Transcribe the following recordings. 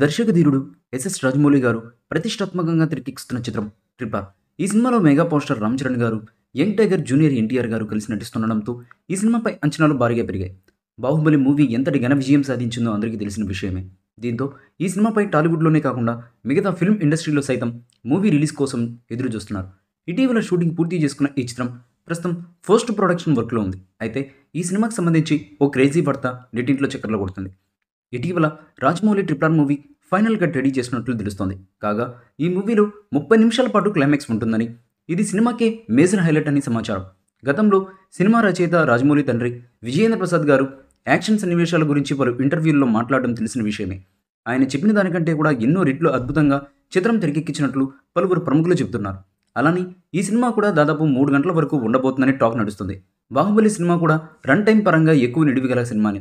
దర్శక ధీరుడు ఎస్ఎస్ రాజమౌళి గారు ప్రతిష్టాత్మకంగా తెరకెక్కిస్తున్న చిత్రం ట్రిపర్ ఈ సినిమాలో మెగా పోస్టర్ రామ్ చరణ్ గారు యంగ్ టైగర్ జూనియర్ ఎన్టీఆర్ గారు కలిసి నటిస్తుండడంతో ఈ సినిమాపై అంచనాలు భారీగా పెరిగాయి బాహుబలి మూవీ ఎంతటి ఘన విజయం సాధించిందో అందరికీ తెలిసిన విషయమే దీంతో ఈ సినిమాపై టాలీవుడ్లోనే కాకుండా మిగతా ఫిల్మ్ ఇండస్ట్రీలో సైతం మూవీ రిలీజ్ కోసం ఎదురు చూస్తున్నారు ఇటీవల షూటింగ్ పూర్తి చేసుకున్న ఈ చిత్రం ప్రస్తుతం పోస్ట్ ప్రొడక్షన్ వర్క్లో ఉంది అయితే ఈ సినిమాకి సంబంధించి ఓ క్రేజీ భర్త నెట్టింట్లో చక్కర్లో కొడుతుంది ఇటీవల Rajamouli triple R movie final cut ready చేసినట్లు తెలుస్తోంది కాగా ఈ మూవీలో ముప్పై నిమిషాల పాటు క్లైమాక్స్ ఉంటుందని ఇది సినిమాకే మేజర్ హైలైట్ అని సమాచారం గతంలో సినిమా రచయిత రాజమౌళి తండ్రి విజయేంద్ర ప్రసాద్ గారు యాక్షన్ సన్నివేశాల గురించి పలు ఇంటర్వ్యూల్లో మాట్లాడడం తెలిసిన విషయమే ఆయన చెప్పిన దానికంటే కూడా ఎన్నో రెట్లు అద్భుతంగా చిత్రం తెరకెక్కించినట్లు పలువురు ప్రముఖులు చెబుతున్నారు అలానే ఈ సినిమా కూడా దాదాపు మూడు గంటల వరకు ఉండబోతుందని టాక్ నడుస్తుంది బాహుబలి సినిమా కూడా రన్ టైం పరంగా ఎక్కువ నిడివిగల సినిమానే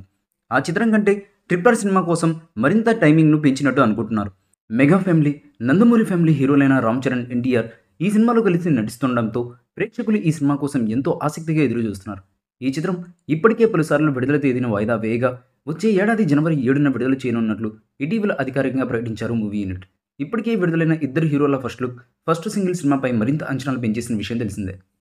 ఆ చిత్రం కంటే ట్రిప్పర్ సినిమా కోసం మరింత టైమింగ్ను పెంచినట్టు అనుకుంటున్నారు మెగా ఫ్యామిలీ నందమూరి ఫ్యామిలీ హీరోలైన రామ్ చరణ్ ఎన్టీఆర్ ఈ సినిమాలో కలిసి నటిస్తుండడంతో ప్రేక్షకులు ఈ సినిమా కోసం ఎంతో ఆసక్తిగా ఎదురు చూస్తున్నారు ఈ చిత్రం ఇప్పటికే పలుసార్లు విడుదల తేదీని వాయిదా వేయగా వచ్చే ఏడాది జనవరి ఏడున విడుదల చేయనున్నట్లు ఇటీవల అధికారికంగా ప్రకటించారు మూవీ యూనిట్ ఇప్పటికే విడుదలైన ఇద్దరు హీరోల ఫస్ట్ లుక్ ఫస్ట్ సింగిల్ సినిమాపై మరింత అంచనాలు పెంచేసిన విషయం తెలిసిందే